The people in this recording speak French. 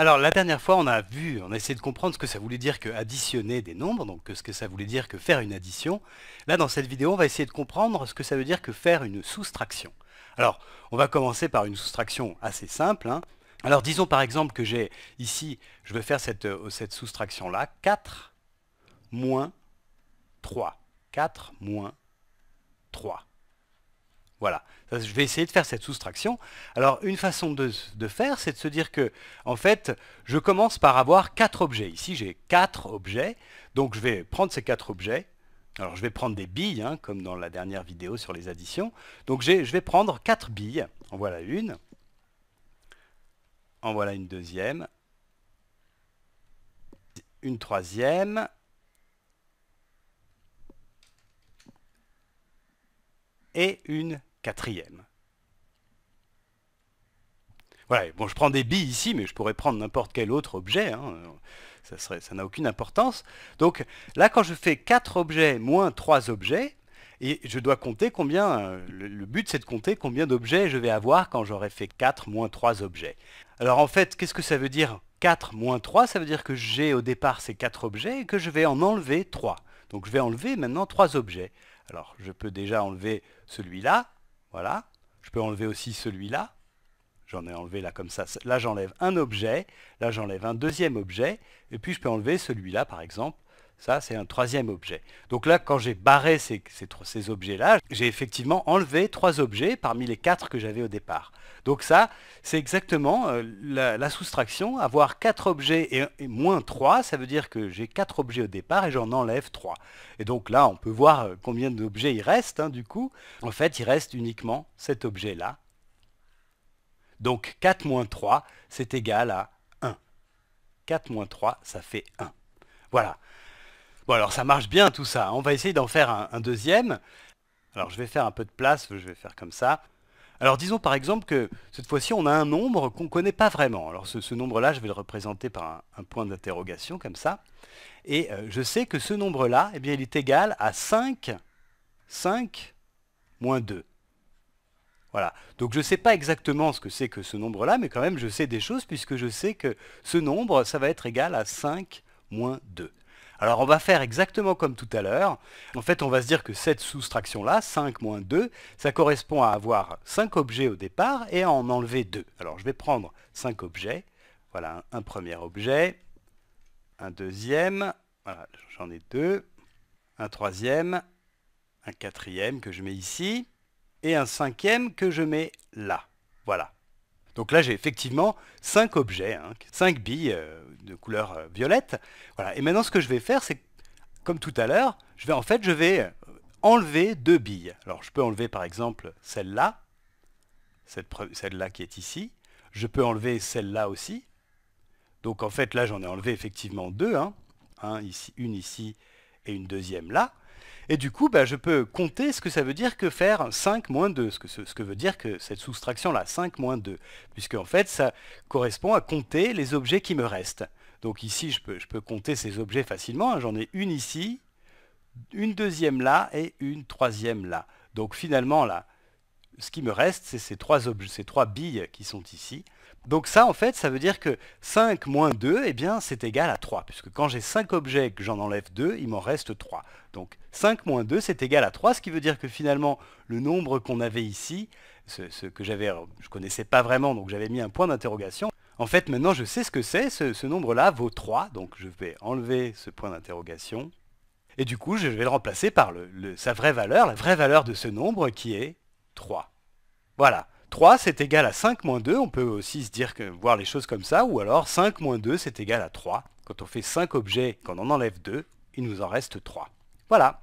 Alors la dernière fois, on a vu, on a essayé de comprendre ce que ça voulait dire que additionner des nombres, donc ce que ça voulait dire que faire une addition. Là, dans cette vidéo, on va essayer de comprendre ce que ça veut dire que faire une soustraction. Alors, on va commencer par une soustraction assez simple. Hein. Alors disons par exemple que j'ai ici, je veux faire cette, euh, cette soustraction-là, 4 moins 3. 4 moins 3. Voilà, je vais essayer de faire cette soustraction. Alors une façon de, faire, c'est de se dire que, en fait, je commence par avoir quatre objets. Ici, j'ai quatre objets, donc je vais prendre ces quatre objets. Alors je vais prendre des billes, hein, comme dans la dernière vidéo sur les additions. Donc je vais prendre quatre billes. En voilà une. En voilà une deuxième. Une troisième. et une quatrième. Voilà, bon, je prends des billes ici, mais je pourrais prendre n'importe quel autre objet. Hein. Ça n'a aucune importance. Donc là, quand je fais 4 objets moins 3 objets, et je dois compter combien, euh, le, but c'est de compter combien d'objets je vais avoir quand j'aurai fait 4 moins 3 objets. Alors en fait, qu'est-ce que ça veut dire 4 moins 3 Ça veut dire que j'ai au départ ces 4 objets et que je vais en enlever 3. Donc je vais enlever maintenant 3 objets. Alors je peux déjà enlever celui-là, voilà. Je peux enlever aussi celui-là. J'en ai enlevé là comme ça. Là, j'enlève un objet. Là, j'enlève un deuxième objet. Et puis, je peux enlever celui-là, par exemple, ça, c'est un troisième objet. Donc là, quand j'ai barré ces, objets-là, j'ai effectivement enlevé trois objets parmi les quatre que j'avais au départ. Donc ça, c'est exactement euh, la, soustraction. Avoir quatre objets et, moins trois, ça veut dire que j'ai quatre objets au départ et j'en enlève trois. Et donc là, on peut voir euh, combien d'objets il reste. Hein, du coup, en fait, il reste uniquement cet objet-là. Donc 4 moins 3, c'est égal à 1. 4 moins 3, ça fait 1. Voilà. Bon, alors ça marche bien tout ça. Hein. On va essayer d'en faire un, deuxième. Alors je vais faire un peu de place, je vais faire comme ça. Alors disons par exemple que cette fois-ci on a un nombre qu'on ne connaît pas vraiment. Alors ce, nombre-là, je vais le représenter par un, point d'interrogation comme ça. Et euh, je sais que ce nombre-là, eh bien, il est égal à 5, 5 moins 2. Voilà. Donc je ne sais pas exactement ce que c'est que ce nombre-là, mais quand même je sais des choses puisque je sais que ce nombre, ça va être égal à 5 moins 2. Alors on va faire exactement comme tout à l'heure. En fait, on va se dire que cette soustraction-là, 5 moins 2, ça correspond à avoir 5 objets au départ et à en enlever 2. Alors je vais prendre 5 objets. Voilà, un, premier objet, un deuxième, voilà, j'en ai deux, un troisième, un quatrième que je mets ici, et un cinquième que je mets là. Voilà. Donc là, j'ai effectivement 5 objets, hein, 5 billes euh, de couleur euh, violette. Et maintenant, ce que je vais faire, c'est, comme tout à l'heure, je vais en fait, je vais euh, enlever deux billes. Alors, je peux enlever par exemple celle-là, celle-là qui est ici. Je peux enlever celle-là aussi. Donc en fait, là, j'en ai enlevé effectivement deux. Hein. ici, une ici et une deuxième là. Et du coup, bah, je peux compter ce que ça veut dire que faire 5 moins 2, ce que, veut dire que cette soustraction-là, 5 moins 2, puisque en fait, ça correspond à compter les objets qui me restent. Donc ici, je peux, je peux compter ces objets facilement. Hein. J'en ai une ici, une deuxième là et une troisième là. Donc finalement, là, ce qui me reste, c'est ces trois, objets, ces trois billes qui sont ici. Donc ça, en fait, ça veut dire que 5 moins 2, eh bien, c'est égal à 3, puisque quand j'ai 5 objets et que j'en enlève 2, il m'en reste 3. Donc 5 moins 2, c'est égal à 3, ce qui veut dire que finalement, le nombre qu'on avait ici, ce, que j'avais, euh, je ne connaissais pas vraiment, donc j'avais mis un point d'interrogation, en fait, maintenant, je sais ce que c'est, ce, nombre-là vaut 3, donc je vais enlever ce point d'interrogation, et du coup, je vais le remplacer par sa vraie valeur, la vraie valeur de ce nombre qui est 3. Voilà. 3 c'est égal à 5 moins 2, on peut aussi se dire que, voir les choses comme ça, ou alors 5 moins 2 c'est égal à 3. Quand on fait 5 objets, quand on enlève 2, il nous en reste 3. Voilà